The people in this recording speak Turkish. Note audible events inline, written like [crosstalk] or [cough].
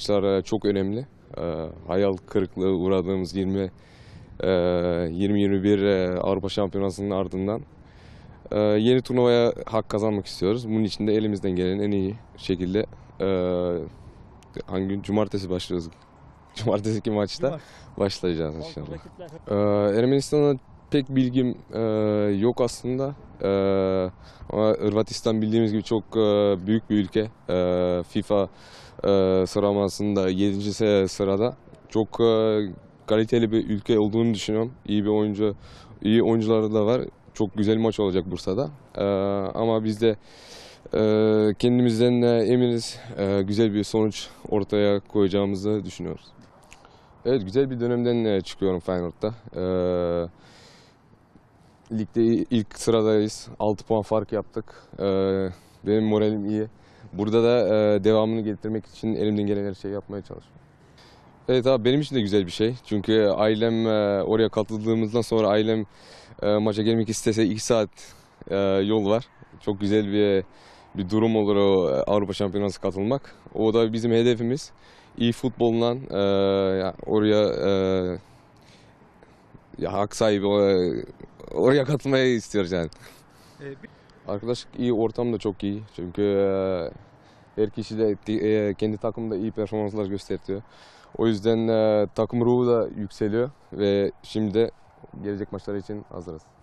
maçlar e, çok önemli. E, hayal kırıklığı uğradığımız 20 2021 e, Avrupa Şampiyonası'nın ardından yeni turnuvaya hak kazanmak istiyoruz. Bunun için de elimizden gelen en iyi şekilde hangi gün cumartesi başlıyoruz. [laughs] Cumartesiki maçta başlayacağız inşallah. Ermenistan'a pek bilgim yok aslında. Ama Hırvatistan bildiğimiz gibi çok e, büyük bir ülke. E, FIFA e, sıralamasında 7. sırada. Çok kaliteli bir ülke olduğunu düşünüyorum. İyi bir oyuncu, iyi oyuncuları da var. Çok güzel maç olacak Bursa'da. Ama biz de kendimizden eminiz. Güzel bir sonuç ortaya koyacağımızı düşünüyoruz. Evet güzel bir dönemden çıkıyorum Feyenoord'da. Ee, Ligde ilk sıradayız. 6 puan fark yaptık. Ee, benim moralim iyi. Burada da e, devamını getirmek için elimden gelen her şeyi yapmaya çalışıyorum. Evet abi benim için de güzel bir şey. Çünkü ailem e, oraya katıldığımızdan sonra ailem e, maça gelmek istese 2 saat yol var. Çok güzel bir bir durum olur o Avrupa Şampiyonası katılmak. O da bizim hedefimiz. İyi futbolla oraya ya hak sahibi oraya katılmayı istiyoruz yani. Ee, Arkadaşlık iyi, ortam da çok iyi. Çünkü e, her kişi de e, kendi takımda iyi performanslar gösteriyor. O yüzden e, takım ruhu da yükseliyor ve şimdi gelecek maçlar için hazırız.